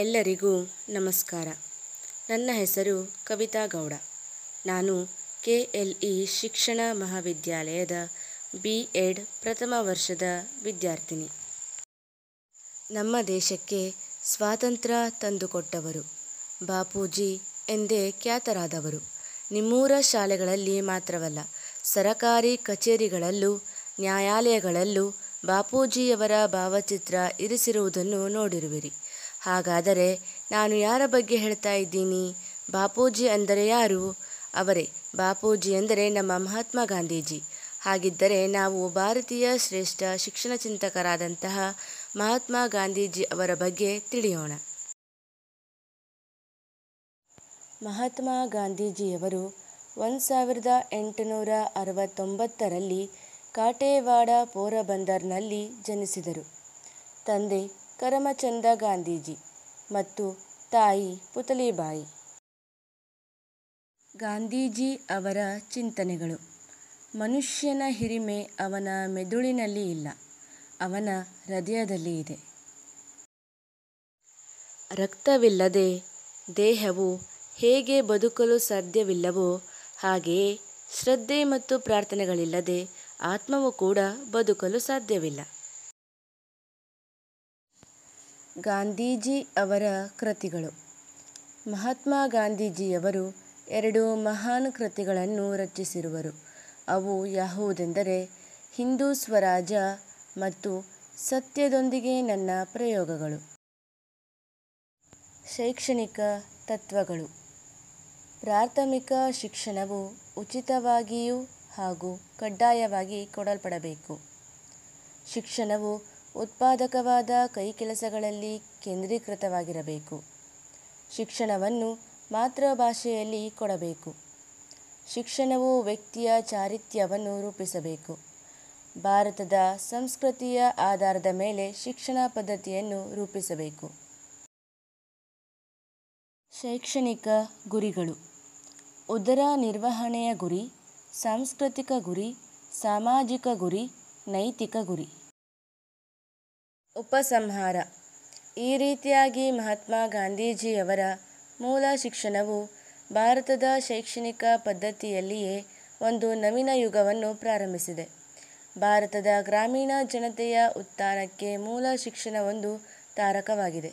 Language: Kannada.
ಎಲ್ಲರಿಗೂ ನಮಸ್ಕಾರ ನನ್ನ ಹೆಸರು ಕವಿತಾ ಗೌಡ ನಾನು ಕೆ ಎಲ್ ಇ ಶಿಕ್ಷಣ ಮಹಾವಿದ್ಯಾಲಯದ ಬಿ ಎಡ್ ಪ್ರಥಮ ವರ್ಷದ ವಿದ್ಯಾರ್ಥಿನಿ ನಮ್ಮ ದೇಶಕ್ಕೆ ಸ್ವಾತಂತ್ರ್ಯ ತಂದುಕೊಟ್ಟವರು ಬಾಪೂಜಿ ಎಂದೇ ಖ್ಯಾತರಾದವರು ನಿಮ್ಮೂರ ಶಾಲೆಗಳಲ್ಲಿ ಮಾತ್ರವಲ್ಲ ಸರಕಾರಿ ಕಚೇರಿಗಳಲ್ಲೂ ನ್ಯಾಯಾಲಯಗಳಲ್ಲೂ ಬಾಪೂಜಿಯವರ ಭಾವಚಿತ್ರ ಇರಿಸಿರುವುದನ್ನು ನೋಡಿರುವಿರಿ ಹಾಗಾದರೆ ನಾನು ಯಾರ ಬಗ್ಗೆ ಹೇಳ್ತಾ ಇದ್ದೀನಿ ಬಾಪೂಜಿ ಅಂದರೆ ಯಾರು ಅವರೇ ಬಾಪೂಜಿ ಅಂದರೆ ನಮ್ಮ ಮಹಾತ್ಮ ಗಾಂಧೀಜಿ ಹಾಗಿದ್ದರೆ ನಾವು ಭಾರತೀಯ ಶ್ರೇಷ್ಠ ಶಿಕ್ಷಣ ಚಿಂತಕರಾದಂತಹ ಮಹಾತ್ಮ ಗಾಂಧೀಜಿ ಅವರ ಬಗ್ಗೆ ತಿಳಿಯೋಣ ಮಹಾತ್ಮ ಗಾಂಧೀಜಿಯವರು ಒಂದು ಸಾವಿರದ ಎಂಟುನೂರ ಅರವತ್ತೊಂಬತ್ತರಲ್ಲಿ ಕಾಟೇವಾಡ ಪೋರಬಂದರ್ನಲ್ಲಿ ಜನಿಸಿದರು ತಂದೆ ಕರಮಚಂದ ಗಾಂಧೀಜಿ ಮತ್ತು ತಾಯಿ ಪುತಲಿಬಾಯಿ ಗಾಂಧೀಜಿ ಅವರ ಚಿಂತನೆಗಳು ಮನುಷ್ಯನ ಹಿರಿಮೆ ಅವನ ಮೆದುಳಿನಲ್ಲಿ ಇಲ್ಲ ಅವನ ಹೃದಯದಲ್ಲಿ ಇದೆ ರಕ್ತವಿಲ್ಲದೆ ದೇಹವು ಹೇಗೆ ಬದುಕಲು ಸಾಧ್ಯವಿಲ್ಲವೋ ಹಾಗೆಯೇ ಶ್ರದ್ಧೆ ಮತ್ತು ಪ್ರಾರ್ಥನೆಗಳಿಲ್ಲದೆ ಆತ್ಮವು ಕೂಡ ಬದುಕಲು ಸಾಧ್ಯವಿಲ್ಲ ಗಾಂಧೀಜಿ ಅವರ ಕೃತಿಗಳು ಮಹಾತ್ಮ ಗಾಂಧೀಜಿಯವರು ಎರಡು ಮಹಾನ್ ಕೃತಿಗಳನ್ನು ರಚಿಸಿರುವರು ಅವು ಯಾವುದೆಂದರೆ ಹಿಂದೂ ಸ್ವರಾಜ ಮತ್ತು ಸತ್ಯದೊಂದಿಗೆ ನನ್ನ ಪ್ರಯೋಗಗಳು ಶೈಕ್ಷಣಿಕ ತತ್ವಗಳು ಪ್ರಾಥಮಿಕ ಶಿಕ್ಷಣವು ಉಚಿತವಾಗಿಯೂ ಹಾಗೂ ಕಡ್ಡಾಯವಾಗಿ ಕೊಡಲ್ಪಡಬೇಕು ಶಿಕ್ಷಣವು ಉತ್ಪಾದಕವಾದ ಕೈ ಕೆಲಸಗಳಲ್ಲಿ ಕೇಂದ್ರೀಕೃತವಾಗಿರಬೇಕು ಶಿಕ್ಷಣವನ್ನು ಮಾತೃಭಾಷೆಯಲ್ಲಿ ಕೊಡಬೇಕು ಶಿಕ್ಷಣವು ವ್ಯಕ್ತಿಯ ಚಾರಿತ್ಯವನ್ನು ರೂಪಿಸಬೇಕು ಭಾರತದ ಸಂಸ್ಕೃತಿಯ ಆಧಾರದ ಮೇಲೆ ಶಿಕ್ಷಣ ಪದ್ಧತಿಯನ್ನು ರೂಪಿಸಬೇಕು ಶೈಕ್ಷಣಿಕ ಗುರಿಗಳು ಉದರ ನಿರ್ವಹಣೆಯ ಗುರಿ ಸಾಂಸ್ಕೃತಿಕ ಗುರಿ ಸಾಮಾಜಿಕ ಗುರಿ ನೈತಿಕ ಗುರಿ ಉಪಸಂಹಾರ ಈ ರೀತಿಯಾಗಿ ಮಹಾತ್ಮ ಗಾಂಧೀಜಿಯವರ ಮೂಲ ಶಿಕ್ಷಣವು ಭಾರತದ ಶೈಕ್ಷಣಿಕ ಪದ್ಧತಿಯಲ್ಲಿಯೇ ಒಂದು ನವೀನ ಯುಗವನ್ನು ಪ್ರಾರಂಭಿಸಿದೆ ಭಾರತದ ಗ್ರಾಮೀಣ ಜನತೆಯ ಉತ್ಥಾನಕ್ಕೆ ಮೂಲ ಶಿಕ್ಷಣ ಒಂದು ತಾರಕವಾಗಿದೆ